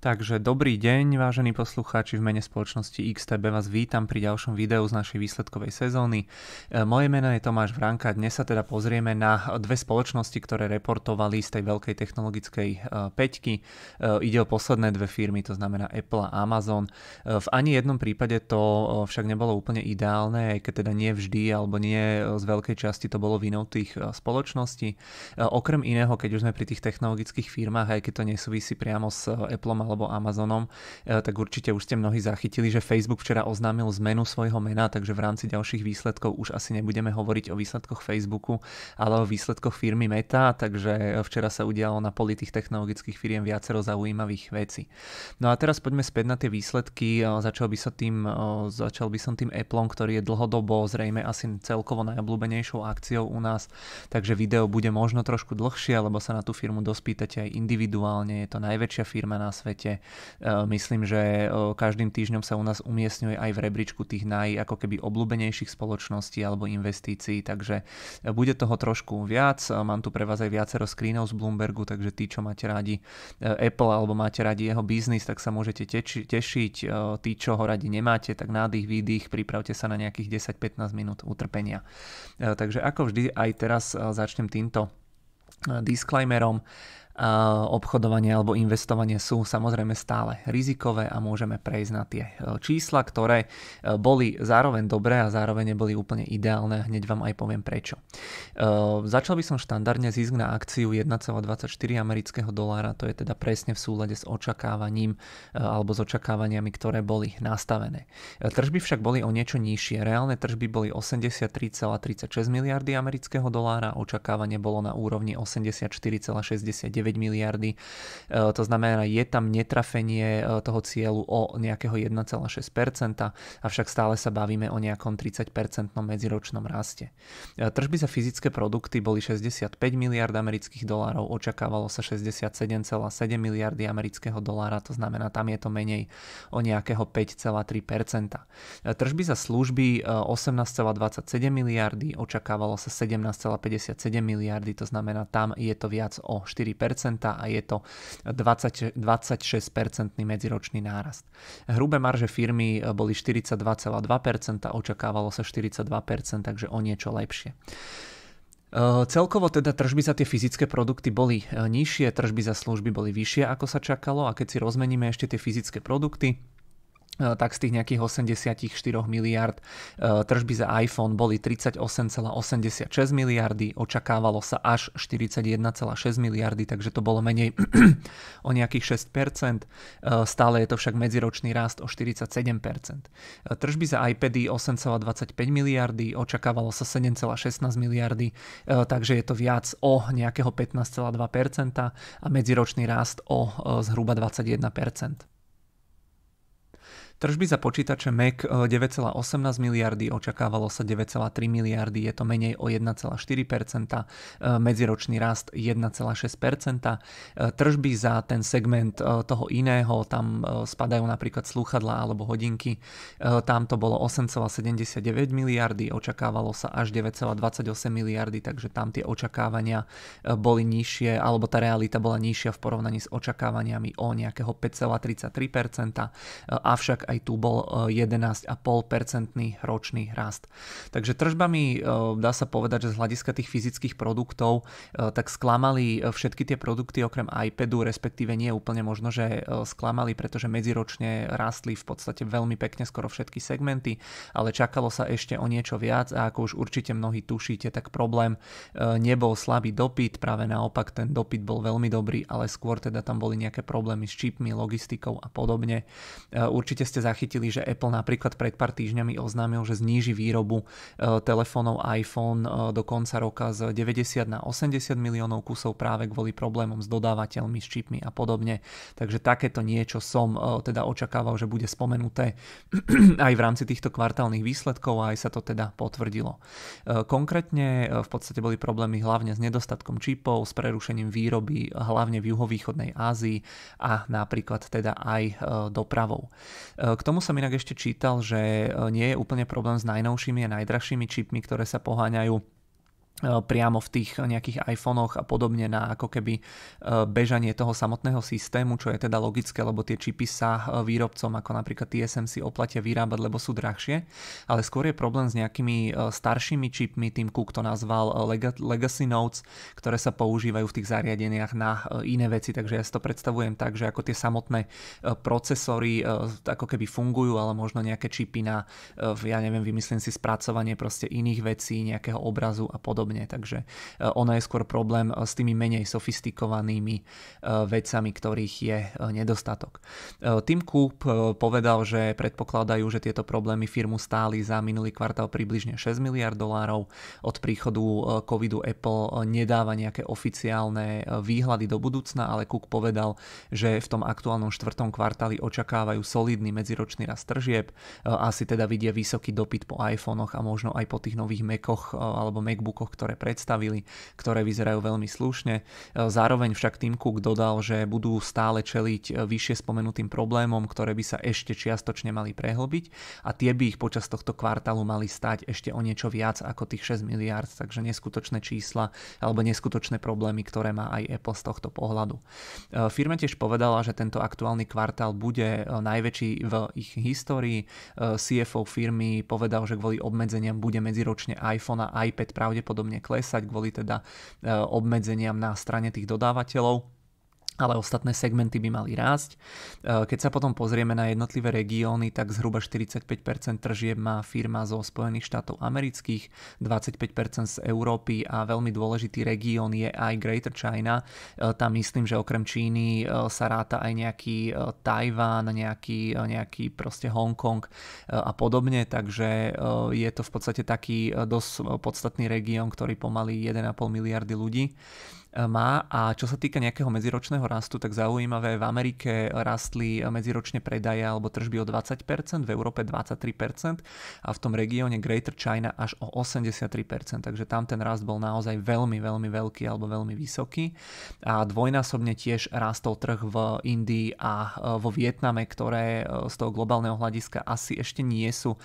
Takže dobrý deň, vážení poslucháči v mene spoločnosti XTB vás vítam pri ďalšom videu z našej výsledkovej sezóny. E, moje meno je Tomáš Vranka a dnes sa teda pozrieme na dve spoločnosti, ktoré reportovali z tej veľkej technologickej e, peťky. E, ide o posledné dve firmy, to znamená Apple a Amazon. V ani jednom prípade to však nebolo úplne ideálne, aj keď teda nie vždy alebo nie z veľkej časti to bolo vinou tých spoločností. Okrem iného, keď už sme pri tých technologických firmách, aj keď to nesúvisí priamo s Apple alebo Amazonom, e, tak určite už ste mnohí zachytili, že Facebook včera oznámil zmenu svojho mena, takže v rámci ďalších výsledkov už asi nebudeme hovoriť o výsledkoch Facebooku, ale o výsledkoch firmy Meta, takže včera sa udialo na poli tých technologických firiem viacero zaujímavých vecí. No a teraz poďme späť na tie výsledky. E, začal by, som tým, e, začal by som tým Apple, ktorý je dlhodobo zrejme asi celkovo najobľúbenejšou akciou u nás, takže video bude možno trošku dlhšie, lebo sa na tú firmu dospýtate aj individuálne. Je to najväčšia firma na svete svete. E, myslím, že e, každým týždňom sa u nás umiestňuje aj v rebríčku tých naj ako keby obľúbenejších spoločností alebo investícií, takže e, bude toho trošku viac. Mám tu pre vás aj viacero screenov z Bloombergu, takže tí, čo máte radi Apple alebo máte radi jeho biznis, tak sa môžete teči- tešiť. Tí, čo ho radi nemáte, tak nádych, výdych, pripravte sa na nejakých 10-15 minút utrpenia. Takže ako vždy aj teraz začnem týmto disclaimerom. Eh, obchodovanie alebo investovanie sú samozrejme stále rizikové a môžeme prejsť na tie eh, čísla, ktoré eh, boli zároveň dobré a zároveň neboli úplne ideálne. Hneď vám aj poviem prečo. Začal by som štandardne zisk na akciu 1,24 amerického dolára, to je teda presne v súlade s očakávaním alebo s očakávaniami, ktoré boli nastavené. Tržby však boli o niečo nižšie. Reálne tržby boli 83,36 miliardy amerického dolára, očakávanie bolo na úrovni 84,69 miliardy. E, to znamená, je tam netrafenie e, toho cieľu o nejakého 1,6%, avšak stále sa bavíme o nejakom 30% medziročnom raste. E, tržby za fyzické produkty boli 65 miliard amerických dolárov, očakávalo sa 67,7 miliardy amerického dolára, to znamená, tam je to menej o nejakého 5,3%. Tržby za služby 18,27 miliardy, očakávalo sa 17,57 miliardy, to znamená, tam je to viac o 4%, a je to 20, 26 medziročný nárast. Hrubé marže firmy e, boli 42,2%, očakávalo sa 42%, takže o niečo lepšie. E, celkovo teda tržby za tie fyzické produkty boli e, nižšie, tržby za služby boli vyššie ako sa čakalo a keď si rozmeníme ešte tie fyzické produkty, E, tak z tých nejakých 84 miliard e, tržby za iPhone boli 38,86 miliardy, očakávalo sa až 41,6 miliardy, takže to bolo menej o nejakých 6%, e, stále je to však medziročný rast o 47%. Tržby za iPady 8,25 miliardy, očakávalo sa 7,16 miliardy, takže je to viac o nejakého 15,2% a medziročný rast o zhruba 21%. Tržby za počítače Mac 9,18 e, miliardy, očakávalo sa 9,3 miliardy, je to menej o 1,4%, e, medziročný rast 1,6%. E, tržby za ten segment toho iného, tam spadajú napríklad slúchadlá alebo hodinky, tam to bolo 8,79 miliardy, očakávalo sa až 9,28 miliardy, takže tam tie očakávania boli nižšie, alebo tá realita bola nižšia v porovnaní s očakávaniami o nejakého 5,33%, avšak aj tu bol 11,5% e, ročný rast. Takže tržbami e, dá sa povedať, že z hľadiska tých fyzických produktov e, tak sklamali všetky tie produkty okrem iPadu, respektíve nie úplne možno, že sklamali, pretože medziročne rastli v podstate veľmi pekne skoro všetky segmenty, ale čakalo sa ešte o niečo viac a ako už určite mnohí tušíte, tak problém nebol slabý dopyt, práve naopak ten dopyt bol veľmi dobrý, ale skôr teda tam boli nejaké problémy s čipmi, logistikou a podobne. Určite ste ste zachytili, že Apple napríklad pred pár týždňami oznámil, že zníži výrobu e, telefónov iPhone e, do konca roka z 90 na 80 miliónov kusov práve kvôli problémom s dodávateľmi, s čipmi a podobne. Takže takéto niečo som e, teda očakával, že bude spomenuté aj v rámci týchto kvartálnych výsledkov a aj sa to teda potvrdilo. Konkrétne v podstate boli problémy hlavne s nedostatkom čipov, s prerušením výroby hlavne v juhovýchodnej Ázii a napríklad teda aj dopravou. Eh, k tomu som inak ešte čítal, že eh, nie je úplne problém s najnovšími a najdrahšími čipmi, ktoré sa poháňajú E, priamo v tých nejakých iPhonech a podobne na ako keby e, bežanie toho samotného systému, čo je teda logické, lebo tie čipy sa e, výrobcom ako napríklad TSM si oplatia vyrábať, lebo sú drahšie, ale skôr je problém s nejakými staršími čipmi, tým Cook to nazval Legacy Notes, ktoré sa používajú v tých zariadeniach na iné veci, takže ja si to predstavujem tak, že ako tie samotné procesory ako keby fungujú, ale možno nejaké čipy na, ja neviem, vymyslím si spracovanie proste iných vecí, nejakého obrazu a podobne podobne. Takže e, ona je skôr problém e, s tými menej sofistikovanými e, vecami, ktorých je nedostatok. Tim Cook povedal, že predpokladajú, že tieto problémy firmu stáli za minulý kvartál približne 6 miliard dolárov. Od príchodu covidu Apple nedáva nejaké oficiálne výhľady do budúcna, ale Cook povedal, že v tom aktuálnom štvrtom kvartáli očakávajú solidný medziročný rast tržieb, asi teda vidia vysoký dopyt po iPhonech a možno aj po tých nových Macoch alebo Macbookoch, ktoré predstavili, ktoré vyzerajú veľmi slušne. E, zároveň však Tim Cook dodal, že budú stále čeliť e, vyššie spomenutým problémom, ktoré by sa ešte čiastočne mali prehlbiť a tie by ich počas tohto kvartálu mali stať ešte o niečo viac ako tých 6 miliard, takže neskutočné čísla alebo neskutočné problémy, ktoré má aj Apple z tohto pohľadu. E, firma tiež povedala, že tento aktuálny kvartál bude najväčší v ich histórii. CFO firmy povedal, že kvôli obmedzeniam bude medziročne iPhone a iPad pravdepodobne postupne klesať kvôli teda e, obmedzeniam na strane tých dodávateľov ale ostatné segmenty by mali rásť. E, keď sa potom pozrieme na jednotlivé regióny, tak zhruba 45% tržieb má firma zo Spojených štátov amerických, 25% z Európy a veľmi dôležitý región je aj Greater China. E, tam myslím, že okrem Číny e, sa ráta aj nejaký Tajván, nejaký, nejaký proste Hongkong a podobne, takže je to v podstate taký dosť podstatný región, ktorý pomaly 1,5 miliardy ľudí. E, má a čo sa týka nejakého medziročného rastu, tak zaujímavé, v Amerike rastli medziročne predaje alebo tržby o 20%, v Európe 23% a v tom regióne Greater China až o 83%, takže tam ten rast bol naozaj veľmi, veľmi veľký alebo veľmi vysoký a dvojnásobne tiež rastol trh v Indii a e, vo Vietname, ktoré e, z toho globálneho hľadiska asi ešte nie sú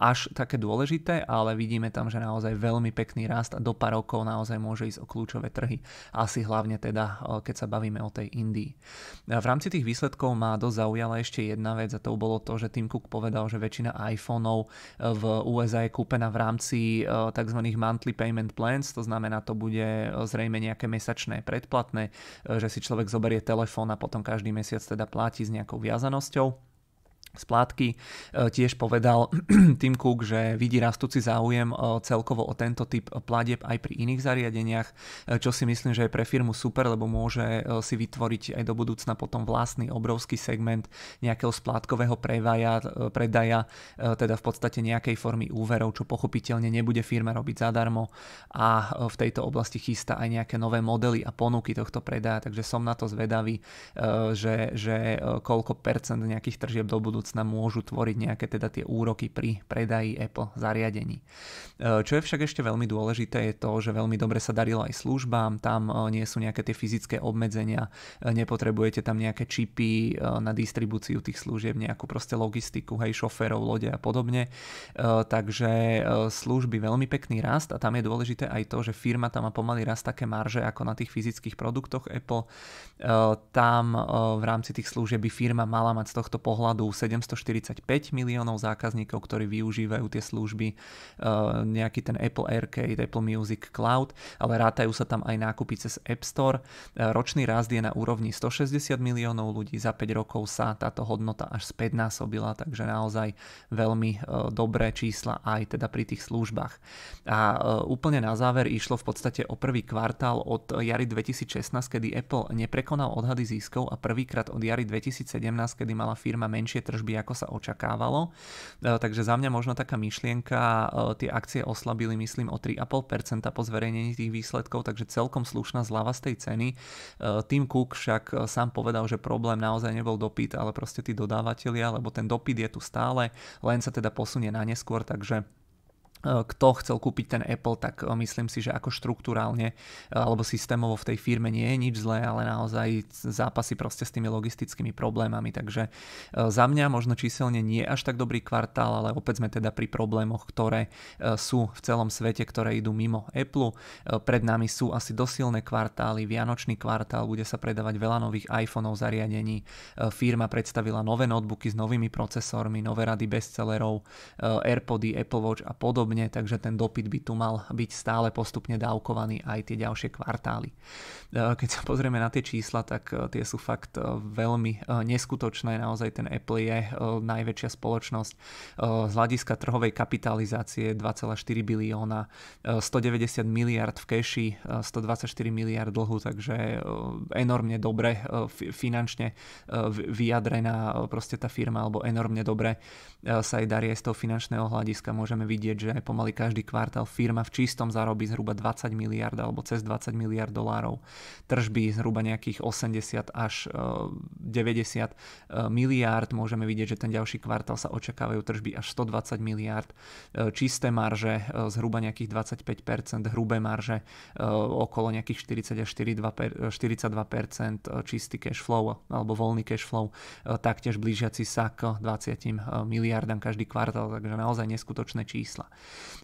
až také dôležité, ale vidíme tam, že naozaj veľmi pekný rast a do pár rokov naozaj môže ísť o kľúčové trhy asi hlavne teda, keď sa bavíme o tej Indii. V rámci tých výsledkov má dosť zaujala ešte jedna vec a to bolo to, že Tim Cook povedal, že väčšina iPhoneov v USA je kúpená v rámci tzv. monthly payment plans, to znamená, to bude zrejme nejaké mesačné predplatné, e, že si človek zoberie telefón a potom každý mesiac teda platí s nejakou viazanosťou splátky. E, tiež povedal Tim Cook, že vidí rastúci záujem e, celkovo o tento typ e, platieb aj pri iných zariadeniach, čo si myslím, že je pre firmu super, lebo môže si vytvoriť aj do budúcna potom vlastný obrovský segment nejakého splátkového prevaja, predaja, teda v podstate nejakej formy úverov, čo pochopiteľne nebude firma robiť zadarmo a v tejto oblasti chystá aj nejaké nové modely a ponuky tohto predaja, takže som na to zvedavý, že, že koľko percent nejakých tržieb do budúcna budúcna môžu tvoriť nejaké teda tie úroky pri predaji Apple zariadení. E, čo je však ešte veľmi dôležité je to, že veľmi dobre sa darilo aj službám, tam e, nie sú nejaké tie fyzické obmedzenia, e, nepotrebujete tam nejaké čipy na distribúciu tých služieb, nejakú proste logistiku, hej, šoférov, lode a podobne. Takže služby veľmi pekný rast a tam je dôležité aj to, že firma tam má pomaly rast také marže ako na tých fyzických produktoch Apple. Tam v rámci tých služieb by firma mala mať z tohto pohľadu 7 745 miliónov zákazníkov, ktorí využívajú tie služby, e, nejaký ten Apple Arcade, Apple Music Cloud, ale rátajú sa tam aj nákupy cez App Store. E, ročný rast je na úrovni 160 miliónov ľudí, za 5 rokov sa táto hodnota až spätnásobila, takže naozaj veľmi e, dobré čísla aj teda pri tých službách. A úplne na záver išlo v podstate o prvý kvartál od jary 2016, kedy Apple neprekonal odhady ziskov a prvýkrát od jary 2017, kedy mala firma menšie tržby tržby, ako sa očakávalo. E, takže za mňa možno taká myšlienka, e, tie akcie oslabili myslím o 3,5% po zverejnení tých výsledkov, takže celkom slušná zľava z tej ceny. E, Tim Cook však sám povedal, že problém naozaj nebol dopyt, ale proste tí dodávateľia, lebo ten dopyt je tu stále, len sa teda posunie na neskôr, takže E, kto chcel kúpiť ten Apple, tak e, myslím si, že ako štruktúrálne e, alebo systémovo v tej firme nie je nič zlé, ale naozaj zápasy proste s tými logistickými problémami. Takže za mňa možno číselne nie až tak dobrý kvartál, ale opäť sme teda pri problémoch, ktoré sú v celom svete, ktoré idú mimo Apple. Pred nami sú asi dosilné kvartály, vianočný kvartál, bude sa predávať veľa nových iPhoneov, zariadení. Firma predstavila nové notebooky s novými procesormi, nové rady bestsellerov, AirPody, Apple Watch a podobne podobne, takže ten dopyt by tu mal byť stále postupne dávkovaný aj tie ďalšie kvartály. E, keď sa pozrieme na tie čísla, tak e, tie sú fakt e, veľmi neskutočné, naozaj ten Apple je najväčšia spoločnosť z hľadiska trhovej kapitalizácie 2,4 bilióna, 190 miliard v keši, 124 miliard dlhu, takže enormne dobre finančne vyjadrená proste tá firma, alebo enormne dobre sa jej darí aj z toho finančného hľadiska. Môžeme vidieť, že priemere pomaly každý kvartál firma v čistom zarobí zhruba 20 miliard alebo cez 20 miliard dolárov. Tržby zhruba nejakých 80 až 90 e, e, miliard. Môžeme vidieť, že ten ďalší kvartál sa očakávajú tržby až 120 miliard. E, čisté marže zhruba nejakých 25%, hrubé marže okolo nejakých 40 až 42%, 42% čistý cash flow alebo voľný cash flow taktiež blížiaci sa k 20 miliardám každý kvartál, takže naozaj neskutočné čísla.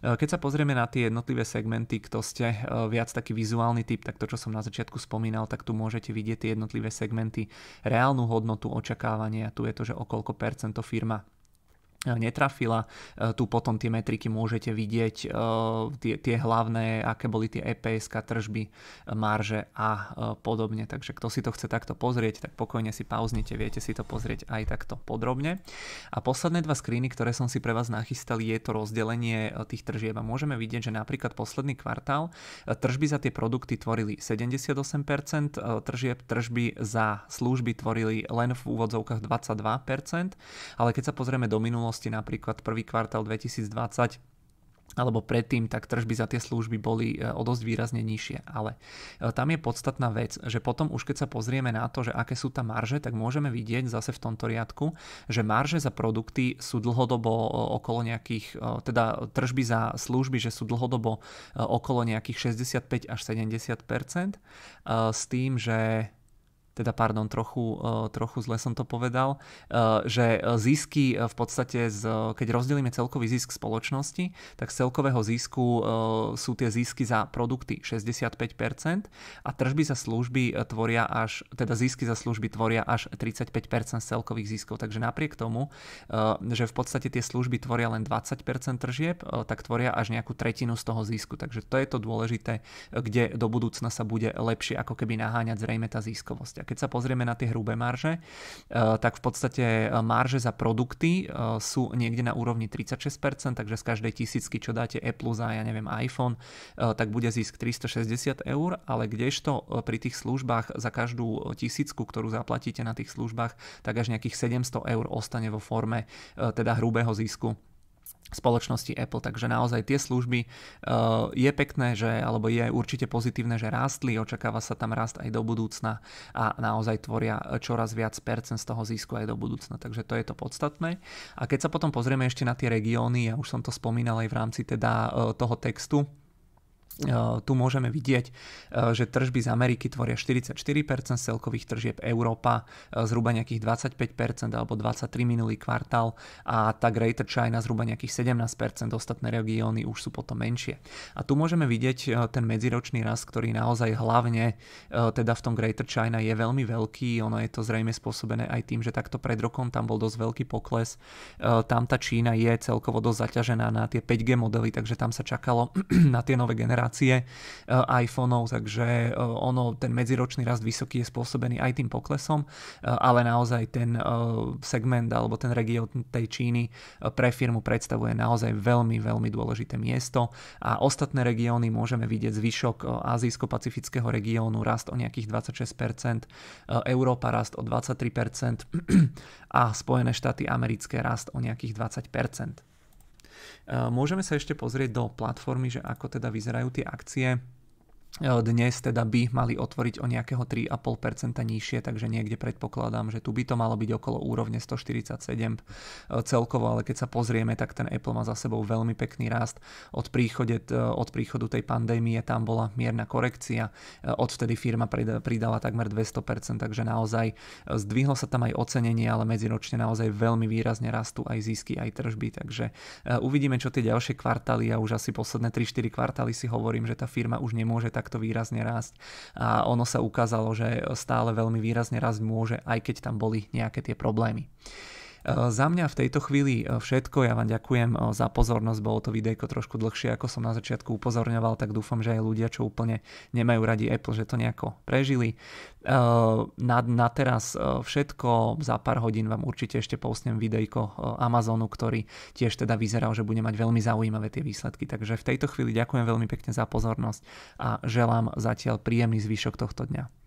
E, keď sa pozrieme na tie jednotlivé segmenty, kto ste e, viac taký vizuálny typ, tak to, čo som na začiatku spomínal, tak tu môžete vidieť tie jednotlivé segmenty, reálnu hodnotu očakávania, tu je to, že o koľko percento firma netrafila. E, tu potom tie metriky môžete vidieť, e, tie, tie hlavné, aké boli tie EPS, tržby, e, marže a podobne. Takže kto si to chce takto pozrieť, tak pokojne si pauznite, viete si to pozrieť aj takto podrobne. A posledné dva skríny, ktoré som si pre vás nachystal, je to rozdelenie tých tržieb. A môžeme vidieť, že napríklad posledný kvartál tržby za tie produkty tvorili 78%, tržieb tržby za služby tvorili len v úvodzovkách 22%, ale keď sa pozrieme do minulosti, minulosti, napríklad prvý kvartál 2020 alebo predtým, tak tržby za tie služby boli e, o dosť výrazne nižšie. Ale e, tam je podstatná vec, že potom už keď sa pozrieme na to, že aké sú tam marže, tak môžeme vidieť zase v tomto riadku, že marže za produkty sú dlhodobo e, okolo nejakých, teda tržby za služby, že sú dlhodobo okolo nejakých 65 až 70 s tým, že teda pardon, trochu, e, trochu zle som to povedal, e, že e, zisky v podstate, z, keď rozdelíme celkový zisk spoločnosti, tak z celkového zisku sú tie zisky za produkty 65% a tržby za služby tvoria až, teda zisky za služby tvoria až 35% z celkových ziskov. Takže napriek tomu, že v podstate tie služby tvoria len 20% tržieb, tak tvoria až nejakú tretinu z toho zisku. Takže to je to dôležité, kde do budúcna sa bude lepšie ako keby naháňať zrejme tá ziskovosť keď sa pozrieme na tie hrubé marže, e, tak v podstate e, marže za produkty e, sú niekde na úrovni 36%, takže z každej tisícky, čo dáte Apple za, ja neviem, iPhone, tak bude zisk 360 eur, ale kdežto pri tých službách za každú tisícku, ktorú zaplatíte na tých službách, tak až nejakých 700 eur ostane vo forme teda hrubého zisku spoločnosti Apple, takže naozaj tie služby uh, je pekné, že, alebo je určite pozitívne, že rástli, očakáva sa tam rast aj do budúcna a naozaj tvoria eh, čoraz viac percent z toho zisku aj do budúcna, takže to je to podstatné. A keď sa potom pozrieme ešte na tie regióny, ja už som to spomínal aj v rámci teda uh, toho textu, Eh, tu môžeme vidieť, eh, že tržby z Ameriky tvoria 44% z celkových tržieb Európa, eh, zhruba nejakých 25% alebo 23 minulý kvartál a tá Greater China zhruba nejakých 17%, ostatné regióny už sú potom menšie. A tu môžeme vidieť ten medziročný rast, ktorý naozaj hlavne teda v tom Greater China je veľmi veľký, ono je to zrejme spôsobené aj tým, že takto pred rokom tam bol dosť veľký pokles, tam tá Čína je celkovo dosť zaťažená na tie 5G modely, takže tam sa čakalo na tie nové generácie registrácie eh, iPhoneov, takže eh, ono, ten medziročný rast vysoký je spôsobený aj tým poklesom, eh, ale naozaj ten segment alebo ten región tej Číny pre firmu predstavuje naozaj veľmi, veľmi dôležité miesto a ostatné regióny môžeme vidieť zvyšok azijsko-pacifického regiónu rast o nejakých 26%, Európa rast o 23% a Spojené štáty americké rast o nejakých 20%. Môžeme sa ešte pozrieť do platformy, že ako teda vyzerajú tie akcie E, dnes teda by mali otvoriť o nejakého 3,5% nižšie, takže niekde predpokladám, že tu by to malo byť okolo úrovne 147 e, celkovo, ale keď sa pozrieme, tak ten Apple má za sebou veľmi pekný rast. Od, príchode, e, od príchodu tej pandémie tam bola mierna korekcia, odvtedy firma pridala takmer 200%, takže naozaj zdvihlo sa tam aj ocenenie, ale medziročne naozaj veľmi výrazne rastú aj zisky, aj tržby, takže uvidíme, čo tie ďalšie kvartály a už asi posledné 3-4 kvartály si hovorím, že tá firma už nemôže tak takto výrazne rásť a ono sa ukázalo, že stále veľmi výrazne rásť môže, aj keď tam boli nejaké tie problémy. Eh, za mňa v tejto chvíli eh, všetko. Ja vám ďakujem eh, za pozornosť. Bolo to videjko trošku dlhšie, ako som na začiatku upozorňoval, tak dúfam, že aj ľudia, čo úplne nemajú radi Apple, že to nejako prežili. Na, na teraz všetko. Za pár hodín vám určite ešte postnem videjko Amazonu, ktorý tiež teda vyzeral, že bude mať veľmi zaujímavé tie výsledky. Takže v tejto chvíli ďakujem veľmi pekne za pozornosť a želám zatiaľ príjemný zvyšok tohto dňa.